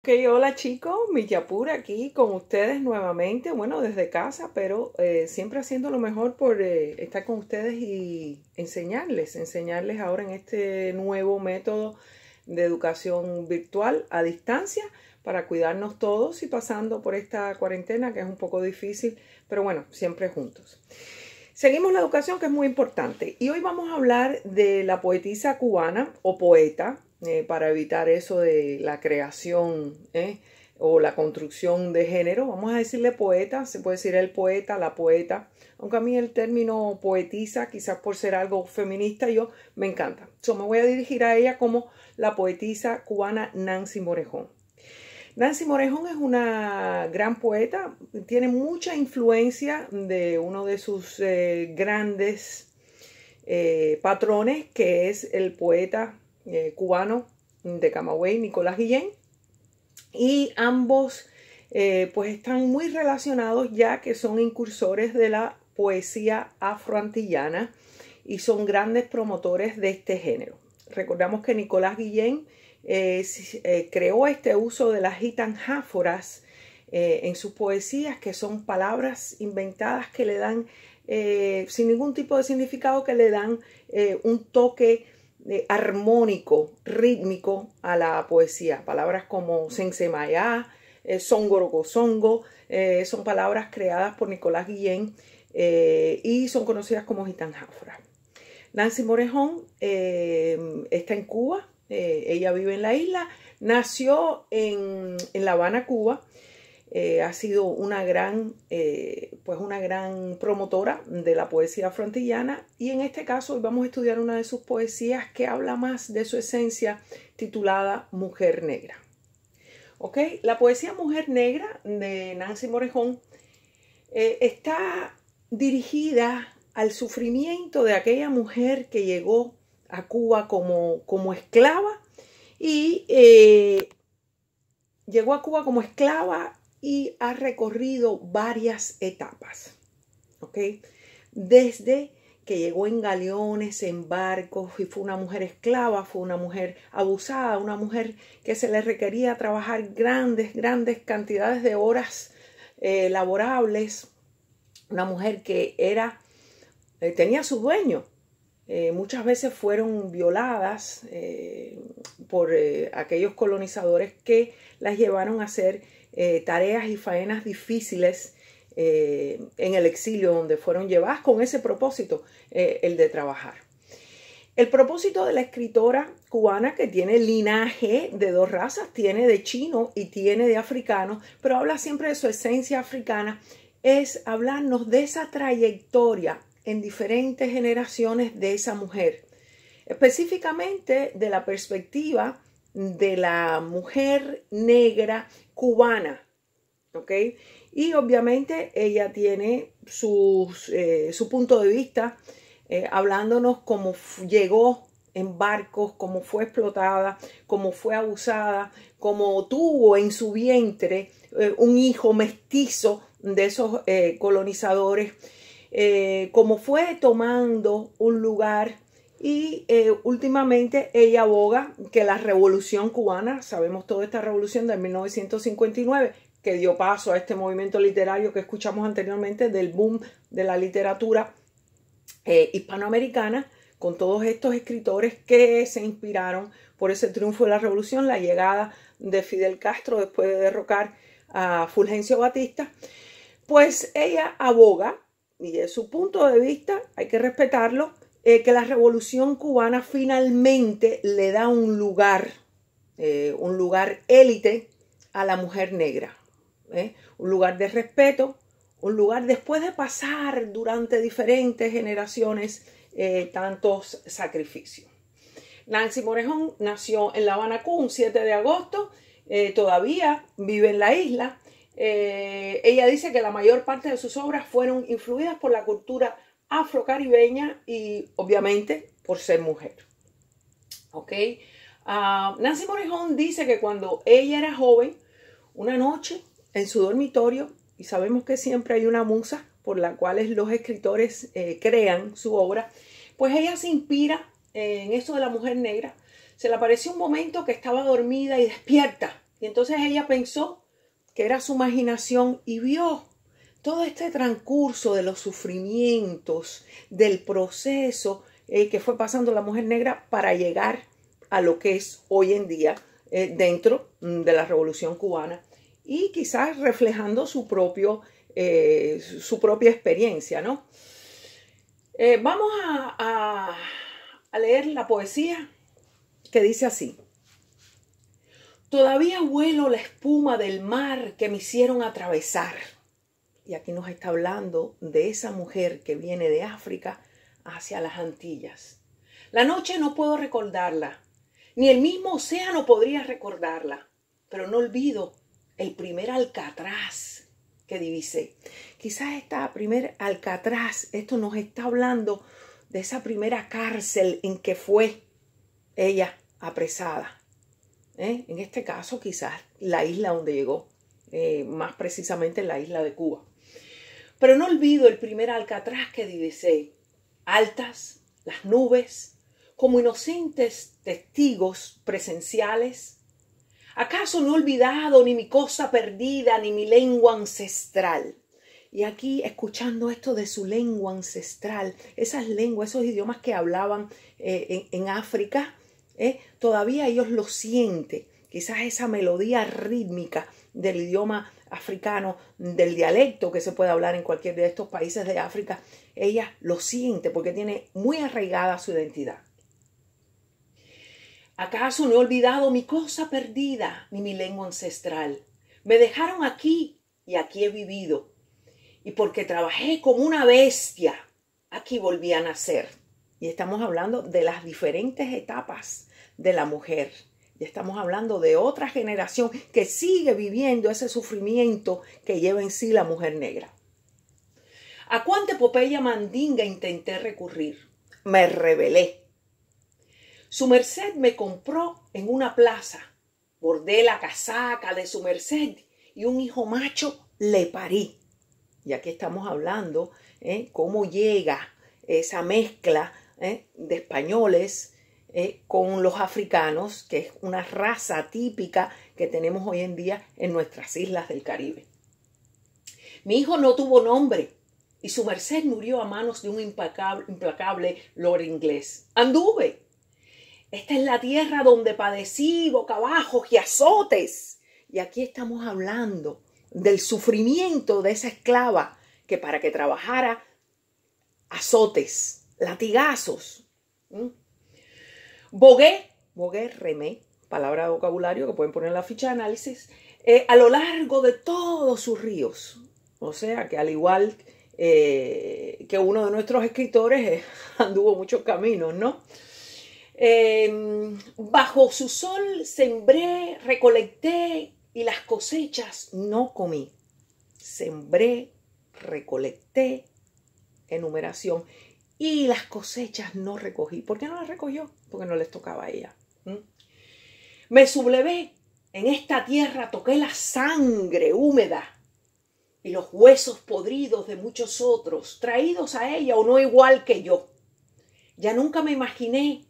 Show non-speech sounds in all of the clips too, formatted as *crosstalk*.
Ok, hola chicos, Miyapura aquí con ustedes nuevamente, bueno, desde casa, pero eh, siempre haciendo lo mejor por eh, estar con ustedes y enseñarles, enseñarles ahora en este nuevo método de educación virtual a distancia para cuidarnos todos y pasando por esta cuarentena que es un poco difícil, pero bueno, siempre juntos. Seguimos la educación que es muy importante y hoy vamos a hablar de la poetisa cubana o poeta eh, para evitar eso de la creación ¿eh? o la construcción de género. Vamos a decirle poeta, se puede decir el poeta, la poeta, aunque a mí el término poetiza, quizás por ser algo feminista, yo me encanta. Yo me voy a dirigir a ella como la poetisa cubana Nancy Morejón. Nancy Morejón es una gran poeta, tiene mucha influencia de uno de sus eh, grandes patrones, que es el poeta eh, cubano de Camagüey, Nicolás Guillén, y ambos eh, pues están muy relacionados ya que son incursores de la poesía afroantillana y son grandes promotores de este género. Recordamos que Nicolás Guillén eh, creó este uso de las gitanjáforas en sus poesías, que son palabras inventadas que le dan, sin ningún tipo de significado, que le dan un toque armónico, rítmico a la poesía. Palabras como sensemayá, eh, son songo eh, son palabras creadas por Nicolás Guillén eh, y son conocidas como gitanjafra. Nancy Morejón eh, está en Cuba, ella vive en la isla, nació en, en La Habana, Cuba, eh, ha sido una gran, eh, pues una gran promotora de la poesía frontillana y en este caso hoy vamos a estudiar una de sus poesías que habla más de su esencia titulada Mujer Negra. ¿Ok? La poesía Mujer Negra de Nancy Morejón eh, está dirigida al sufrimiento de aquella mujer que llegó a Cuba como, como esclava y llegó a Cuba como esclava y ha recorrido varias etapas, ¿ok? Desde que llegó en galeones, en barcos, y fue una mujer esclava, fue una mujer abusada, una mujer que se le requería trabajar grandes, grandes cantidades de horas eh, laborables, una mujer que era, eh, tenía su dueño, eh, muchas veces fueron violadas por aquellos colonizadores que las llevaron a ser eh, tareas y faenas difíciles eh, en el exilio donde fueron llevadas con ese propósito, eh, el de trabajar. El propósito de la escritora cubana que tiene linaje de dos razas, tiene de chino y tiene de africano, pero habla siempre de su esencia africana, es hablarnos de esa trayectoria en diferentes generaciones de esa mujer, específicamente de la perspectiva de la mujer negra cubana. ¿Ok? Y obviamente ella tiene sus, eh, su punto de vista, eh, hablándonos cómo llegó en barcos, cómo fue explotada, cómo fue abusada, cómo tuvo en su vientre eh, un hijo mestizo de esos colonizadores, cómo fue tomando un lugar y eh, últimamente ella aboga que la revolución cubana, sabemos toda esta revolución de 1959, que dio paso a este movimiento literario que escuchamos anteriormente del boom de la literatura eh, hispanoamericana, con todos estos escritores que se inspiraron por ese triunfo de la revolución, la llegada de Fidel Castro después de derrocar a Fulgencio Batista, pues ella aboga, y de su punto de vista, hay que respetarlo, eh, que la revolución cubana finalmente le da un lugar, eh, un lugar élite a la mujer negra, ¿eh? un lugar de respeto, un lugar después de pasar durante diferentes generaciones tantos sacrificios. Nancy Morejón nació en La Habana, Cuba, un 7 de agosto, todavía vive en la isla. ella dice que la mayor parte de sus obras fueron influidas por la cultura afrocaribeña y obviamente por ser mujer. ¿Ok? Ah, Nancy Morejón dice que cuando ella era joven, una noche en su dormitorio, y sabemos que siempre hay una musa por la cual los escritores eh, crean su obra, pues ella se inspira en esto de la mujer negra. Se le apareció un momento que estaba dormida y despierta. Y entonces ella pensó que era su imaginación y vio todo este transcurso de los sufrimientos, del proceso eh, que fue pasando la mujer negra para llegar a lo que es hoy en día eh, dentro mm, de la revolución cubana y quizás reflejando su, propio, eh, su propia experiencia, ¿no? vamos a, a leer la poesía que dice así. Todavía huelo la espuma del mar que me hicieron atravesar y aquí nos está hablando de esa mujer que viene de África hacia las Antillas. La noche no puedo recordarla, ni el mismo océano podría recordarla, pero no olvido el primer alcatraz que divisé. Quizás esta primer alcatraz, esto nos está hablando de esa primera cárcel en que fue ella apresada. ¿eh? En este caso, quizás la isla donde llegó, eh, más precisamente la isla de Cuba. Pero no olvido el primer alcatraz que divisé. Altas, las nubes, como inocentes testigos presenciales. ¿Acaso no he olvidado ni mi cosa perdida, ni mi lengua ancestral? Y aquí, escuchando esto de su lengua ancestral, esas lenguas, esos idiomas que hablaban eh, en, África, eh, todavía ellos lo sienten. Quizás esa melodía rítmica del idioma africano, del dialecto que se puede hablar en cualquier de estos países de África, ella lo siente porque tiene muy arraigada su identidad. ¿Acaso no he olvidado mi cosa perdida ni mi lengua ancestral? Me dejaron aquí y aquí he vivido. Y porque trabajé como una bestia, aquí volví a nacer. Y estamos hablando de las diferentes etapas de la mujer ya estamos hablando de otra generación que sigue viviendo ese sufrimiento que lleva en sí la mujer negra. ¿A cuánta epopeya mandinga intenté recurrir? Me rebelé. Su merced me compró en una plaza. Bordé la casaca de su merced y un hijo macho le parí. Y aquí estamos hablando ¿eh? cómo llega esa mezcla ¿eh? de españoles eh, con los africanos, que es una raza típica que tenemos hoy en día en nuestras islas del Caribe. Mi hijo no tuvo nombre y su merced murió a manos de un implacable, implacable lord inglés. Anduve. Esta es la tierra donde padecí bocabajos y azotes. Y aquí estamos hablando del sufrimiento de esa esclava que para que trabajara azotes, latigazos, Bogué, bogué, remé, palabra de vocabulario que pueden poner en la ficha de análisis, eh, a lo largo de todos sus ríos. O sea que al igual eh, que uno de nuestros escritores eh, *laughs* anduvo muchos caminos, ¿no? Em, bajo su sol sembré, recolecté y las cosechas no comí. Sembré, recolecté, enumeración y las cosechas no recogí. ¿Por qué no las recogió? Porque no les tocaba a ella. ¿Mm? Me sublevé, en esta tierra toqué la sangre húmeda y los huesos podridos de muchos otros, traídos a ella o no igual que yo. Ya nunca me imaginé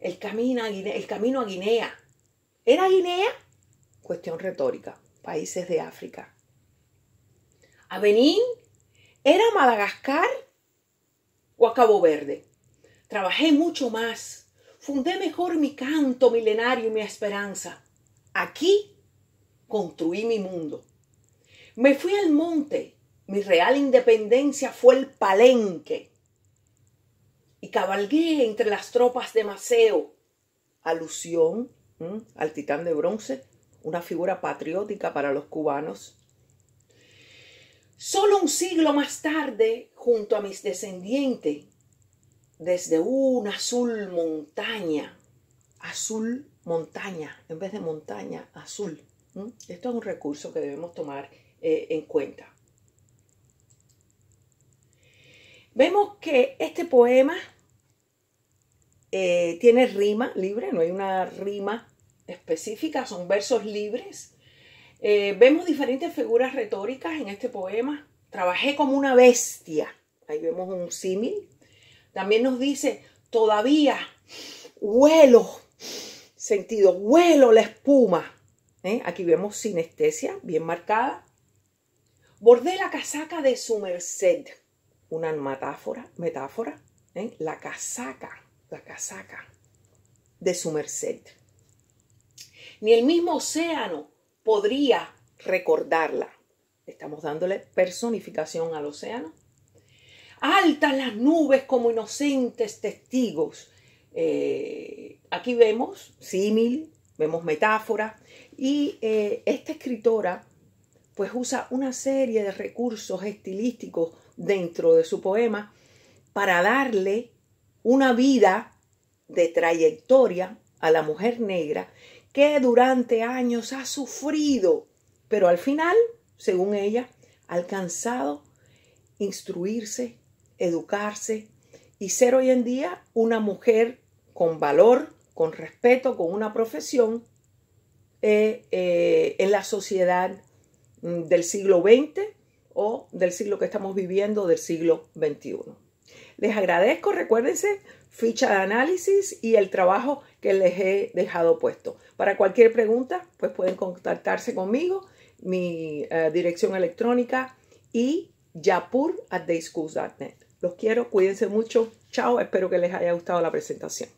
el camino a Guinea. El camino a Guinea. ¿Era Guinea? Cuestión retórica. Países de África. ¿A Benín? ¿Era Madagascar? o a Cabo Verde. Trabajé mucho más, fundé mejor mi canto milenario y mi esperanza. Aquí construí mi mundo. Me fui al monte, mi real independencia fue el palenque. Y cabalgué entre las tropas de Maceo, alusión al titán de bronce, una figura patriótica para los cubanos. Solo un siglo más tarde, junto a mis descendientes desde una azul montaña, azul montaña, en vez de montaña, azul. Esto es un recurso que debemos tomar eh, en cuenta. Vemos que este poema eh, tiene rima libre, no hay una rima específica, son versos libres. Eh, vemos diferentes figuras retóricas en este poema. Trabajé como una bestia Ahí vemos un símil. También nos dice, todavía huelo, sentido, huelo la espuma. ¿Eh? Aquí vemos sinestesia bien marcada. Bordé la casaca de su merced. Una metáfora, metáfora. ¿eh? La casaca, la casaca de su merced. Ni el mismo océano podría recordarla. Estamos dándole personificación al océano altas las nubes como inocentes testigos. Eh, aquí vemos símil, vemos metáfora, y eh, esta escritora pues usa una serie de recursos estilísticos dentro de su poema para darle una vida de trayectoria a la mujer negra que durante años ha sufrido, pero al final, según ella, ha alcanzado instruirse, educarse y ser hoy en día una mujer con valor, con respeto, con una profesión eh, eh, en la sociedad mm, del siglo XX o del siglo que estamos viviendo, del siglo XXI. Les agradezco, recuérdense, ficha de análisis y el trabajo que les he dejado puesto. Para cualquier pregunta, pues pueden contactarse conmigo, mi eh, dirección electrónica y yapur at los quiero, cuídense mucho. Chao, espero que les haya gustado la presentación.